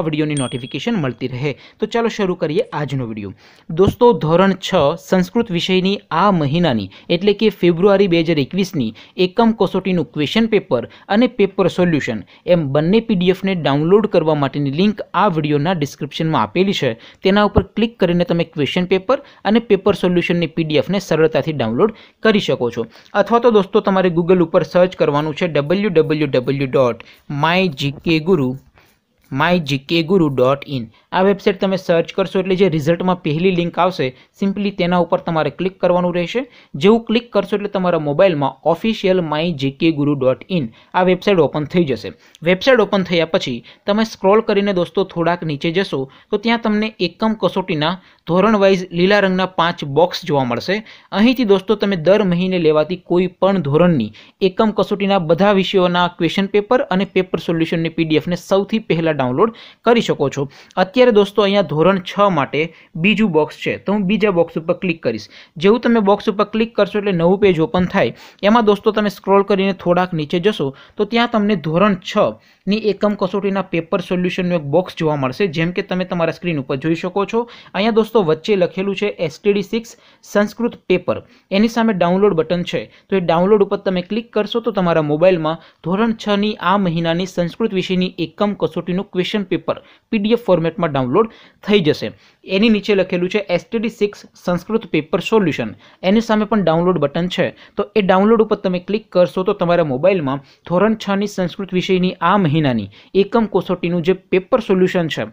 નવા વિડીયોની નોટિફિકેશન મળતી રહે તો ચાલો શરૂ કરીએ આજનો વિડીયો દોસ્તો ધોરણ છ સંસ્કૃત વિષયની આ મહિનાની એટલે કે ફેબ્રુઆરી બે હજાર એકવીસની એકમ કસોટીનું ક્વેશ્ચન પેપર અને પેપર સોલ્યુશન એમ બંને પીડીએફને ડાઉનલોડ કરવા માટેની લિંક આ વિડીયોના ડિસ્ક્રિપ્શનમાં આપેલી છે તેના ઉપર ક્લિક કરીને તમે ક્વેશ્ચન પેપર અને પેપર સોલ્યુશનની પીડીએફને સરળતાથી ડાઉનલોડ કરી શકો છો અથવા તો દોસ્તો તમારે ગૂગલ ઉપર સર્ચ કરવાનું છે W W W dot my GK guru mygkguru.in આ વેબસાઇટ તમે સર્ચ કરશો એટલે જે રિઝલ્ટમાં પહેલી લિંક આવશે સિમ્પલી તેના ઉપર તમારે ક્લિક કરવાનું રહેશે જેવું ક્લિક કરશો એટલે તમારા મોબાઈલમાં official my GK guru dot in આ વેબસાઇટ ઓપન થઈ જશે વેબસાઇટ ઓપન થયા પછી તમે સ્ક્રોલ કરીને દોસ્તો થોડાક નીચે જશો તો ત્યાં તમને એકમ કસોટીના ધોરણ વાઇઝ લીલા રંગના પાંચ બોક્સ જોવા મળશે અહીંથી દોસ્તો તમે દર મહિને લેવાતી કોઈ પણ ધોરણની એકમ કસોટીના બધા વિષયોના ક્વેશ્ચન પેપર અને પેપર સોલ્યુશનની પીડીએફને સૌથી પહેલાં ડાઉનલોડ કરી શકો છો અત્યારે અત્યારે દોસ્તો અહીંયા ધોરણ છ માટે બીજું બોક્સ છે તો હું બીજા બોક્સ ઉપર ક્લિક કરીશ જેવું તમે બોક્સ ઉપર ક્લિક કરશો એટલે નવું પેજ ઓપન થાય એમાં દોસ્તો તમે સ્ક્રોલ કરીને થોડાક નીચે જશો તો ત્યાં તમને ધોરણ છ ની એકમ કસોટીના પેપર સોલ્યુશનનું એક બોક્સ જોવા મળશે જેમ કે તમે તમારા સ્ક્રીન ઉપર જોઈ શકો છો અહીંયા દોસ્તો વચ્ચે લખેલું છે એસટીડી સિક્સ સંસ્કૃત પેપર એની સામે ડાઉનલોડ બટન છે તો એ ડાઉનલોડ ઉપર તમે ક્લિક કરશો તો તમારા મોબાઈલમાં ધોરણ છની આ મહિનાની સંસ્કૃત વિશેની એકમ કસોટીનું ક્વેશ્ચન પેપર પીડીએફ ફોર્મેટમાં ફોર્મેટમાં ડાઉનલોડ થઈ જશે એની નીચે લખેલું છે STD six Sanskrit paper solution એની સામે પણ ડાઉનલોડ બટન છે તો એ ડાઉનલોડ ઉપર તમે ક્લિક કરશો તો તમારા મોબાઈલમાં ધોરણ છની સંસ્કૃત વિષયની આ મહિનાની એકમ કોસોટીનું જે પેપર સોલ્યુશન છે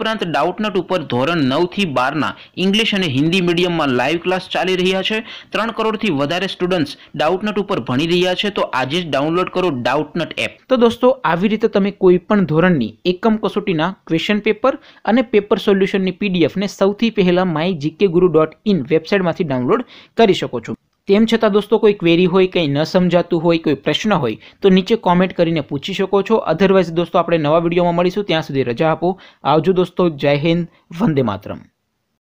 ઉપરાંત ડાઉટનટ ઉપર ધોરણ નવથી બારના ઇંગ્લિશ અને હિન્દી મીડિયમમાં લાઈવ ક્લાસ ચાલી રહ્યા છે ત્રણ કરોડથી વધારે સ્ટુડન્ટ્સ ડાઉટનટ ઉપર ભણી રહ્યા છે તો આજે જ ડાઉનલોડ કરો ડાઉટનટ એપ તો દોસ્તો આવી રીતે તમે કોઈ પણ ધોરણની એકમ કસોટીના ક્વેશ્ચન પેપર અને પેપર સોલ્યુશનની પીડીએફને સૌથી પહેલાં my GK guru dot in વેબસાઇટમાંથી ડાઉનલોડ કરી શકો છો તેમ છતાં દોસ્તો કોઈ ક્વેરી હોય કંઈ ન સમજાતું હોય કોઈ પ્રશ્ન હોય તો નીચે કોમેન્ટ કરીને પૂછી શકો છો અધરવાઇઝ દોસ્તો આપણે નવા વિડીયોમાં મળીશું ત્યાં સુધી રજા આપો આવજો દોસ્તો જય હિન્દ વંદે માતરમ